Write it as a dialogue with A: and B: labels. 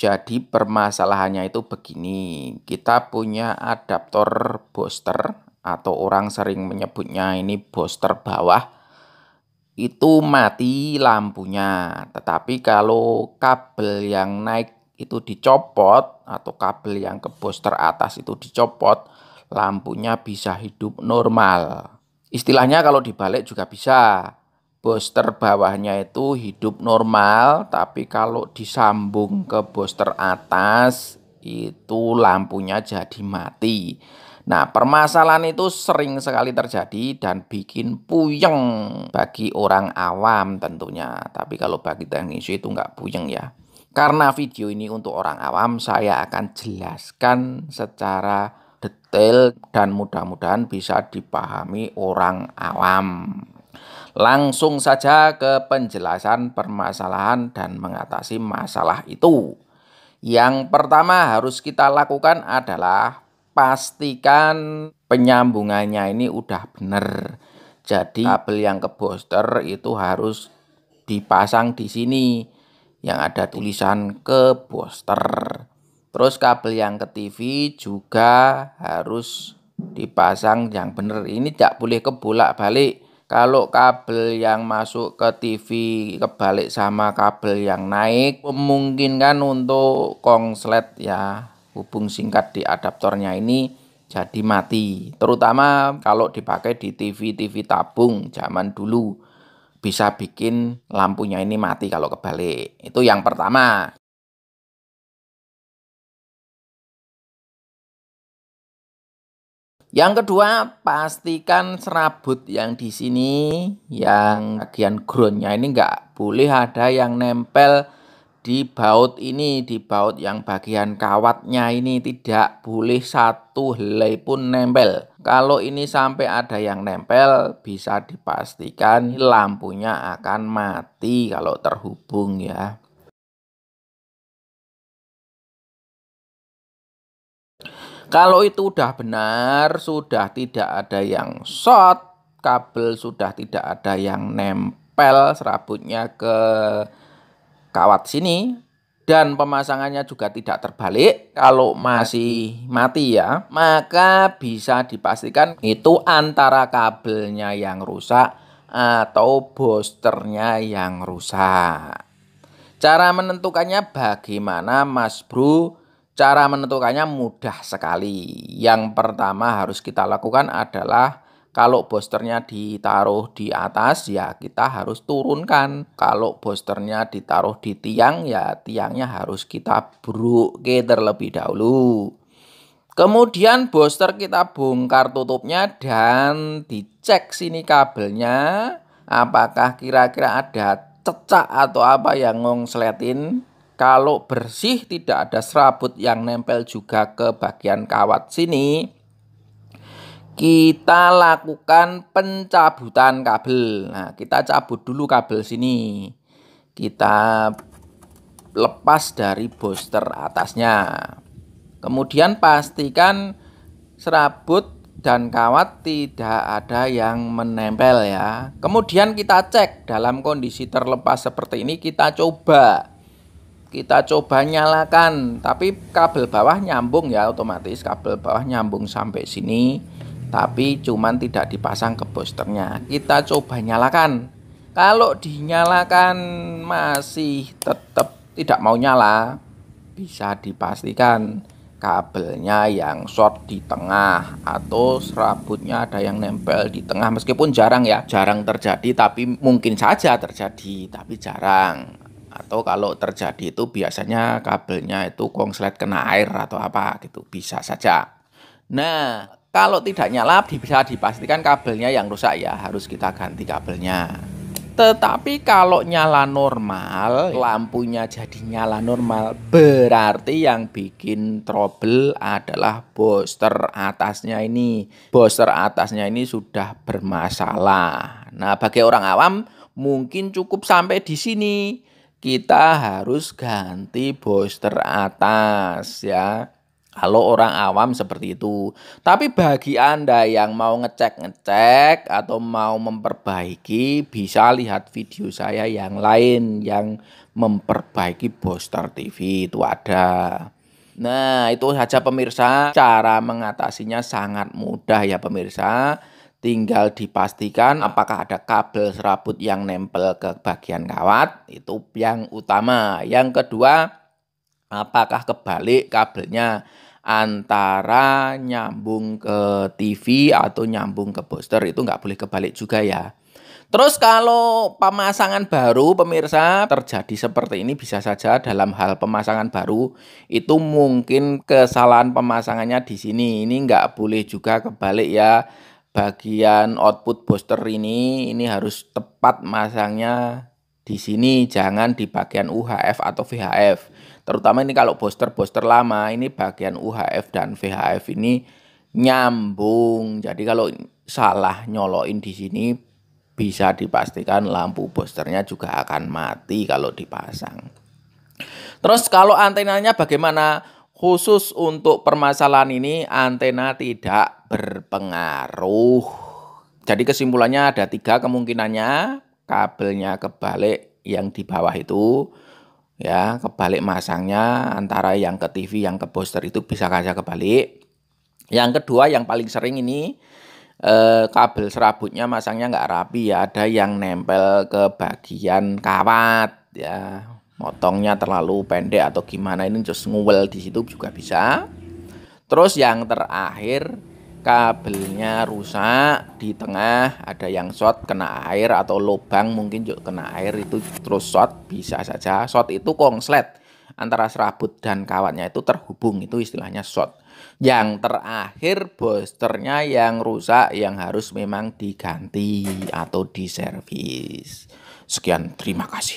A: Jadi permasalahannya itu begini, kita punya adaptor booster atau orang sering menyebutnya ini booster bawah itu mati lampunya. Tetapi kalau kabel yang naik itu dicopot atau kabel yang ke booster atas itu dicopot, lampunya bisa hidup normal. Istilahnya kalau dibalik juga bisa booster bawahnya itu hidup normal, tapi kalau disambung ke booster atas itu lampunya jadi mati. Nah, permasalahan itu sering sekali terjadi dan bikin puyeng bagi orang awam tentunya. Tapi kalau bagi teknisi itu nggak puyeng ya. Karena video ini untuk orang awam, saya akan jelaskan secara detail dan mudah-mudahan bisa dipahami orang awam. Langsung saja ke penjelasan permasalahan dan mengatasi masalah itu. Yang pertama harus kita lakukan adalah pastikan penyambungannya ini udah benar. Jadi kabel yang ke booster itu harus dipasang di sini yang ada tulisan ke booster. Terus kabel yang ke TV juga harus dipasang yang benar. Ini tidak boleh kebolak-balik kalau kabel yang masuk ke TV kebalik sama kabel yang naik, memungkinkan untuk kongslet ya hubung singkat di adaptornya ini jadi mati. Terutama kalau dipakai di TV-TV tabung zaman dulu bisa bikin lampunya ini mati kalau kebalik. Itu yang pertama. Yang kedua, pastikan serabut yang di sini, yang bagian groundnya ini nggak boleh ada yang nempel di baut ini, di baut yang bagian kawatnya ini tidak boleh satu helai pun nempel. Kalau ini sampai ada yang nempel, bisa dipastikan lampunya akan mati kalau terhubung ya. Kalau itu sudah benar, sudah tidak ada yang short, kabel sudah tidak ada yang nempel serabutnya ke kawat sini dan pemasangannya juga tidak terbalik kalau masih mati ya maka bisa dipastikan itu antara kabelnya yang rusak atau boosternya yang rusak cara menentukannya bagaimana mas bro Cara menentukannya mudah sekali. Yang pertama harus kita lakukan adalah kalau bosternya ditaruh di atas ya kita harus turunkan. Kalau bosternya ditaruh di tiang ya tiangnya harus kita bruke terlebih dahulu. Kemudian booster kita bongkar tutupnya dan dicek sini kabelnya apakah kira-kira ada cecak atau apa yang ngongsletin kalau bersih tidak ada serabut yang nempel juga ke bagian kawat sini, kita lakukan pencabutan kabel. Nah, kita cabut dulu kabel sini. Kita lepas dari booster atasnya. Kemudian pastikan serabut dan kawat tidak ada yang menempel ya. Kemudian kita cek dalam kondisi terlepas seperti ini kita coba kita coba nyalakan tapi kabel bawah nyambung ya otomatis kabel bawah nyambung sampai sini tapi cuman tidak dipasang ke posternya. kita coba nyalakan kalau dinyalakan masih tetap tidak mau nyala bisa dipastikan kabelnya yang short di tengah atau serabutnya ada yang nempel di tengah meskipun jarang ya jarang terjadi tapi mungkin saja terjadi tapi jarang atau kalau terjadi itu biasanya kabelnya itu korslet kena air atau apa gitu bisa saja. Nah, kalau tidak nyala bisa dipastikan kabelnya yang rusak ya harus kita ganti kabelnya. Tetapi kalau nyala normal, lampunya jadi nyala normal, berarti yang bikin trouble adalah booster atasnya ini. Booster atasnya ini sudah bermasalah. Nah, bagi orang awam mungkin cukup sampai di sini kita harus ganti booster atas ya. Kalau orang awam seperti itu. Tapi bagi Anda yang mau ngecek-ngecek atau mau memperbaiki bisa lihat video saya yang lain yang memperbaiki booster TV itu ada. Nah, itu saja pemirsa. Cara mengatasinya sangat mudah ya pemirsa tinggal dipastikan apakah ada kabel serabut yang nempel ke bagian kawat itu yang utama yang kedua apakah kebalik kabelnya antara nyambung ke TV atau nyambung ke booster itu nggak boleh kebalik juga ya Terus kalau pemasangan baru pemirsa terjadi seperti ini bisa saja dalam hal pemasangan baru itu mungkin kesalahan pemasangannya di sini ini nggak boleh juga kebalik ya bagian output booster ini ini harus tepat masangnya di sini jangan di bagian UHF atau VHF terutama ini kalau booster-booster lama ini bagian UHF dan VHF ini nyambung jadi kalau salah nyoloin di sini bisa dipastikan lampu posternya juga akan mati kalau dipasang terus kalau antenanya bagaimana khusus untuk permasalahan ini antena tidak berpengaruh. Jadi kesimpulannya ada tiga kemungkinannya, kabelnya kebalik yang di bawah itu, ya kebalik masangnya antara yang ke TV yang ke poster itu bisa saja kebalik. Yang kedua yang paling sering ini eh, kabel serabutnya masangnya nggak rapi ya, ada yang nempel ke bagian kawat ya motongnya terlalu pendek atau gimana ini just nguwel di situ juga bisa. Terus yang terakhir kabelnya rusak di tengah ada yang short kena air atau lubang mungkin juga kena air itu terus short bisa saja short itu kongslet antara serabut dan kawatnya itu terhubung itu istilahnya short yang terakhir bosternya yang rusak yang harus memang diganti atau diservis sekian terima kasih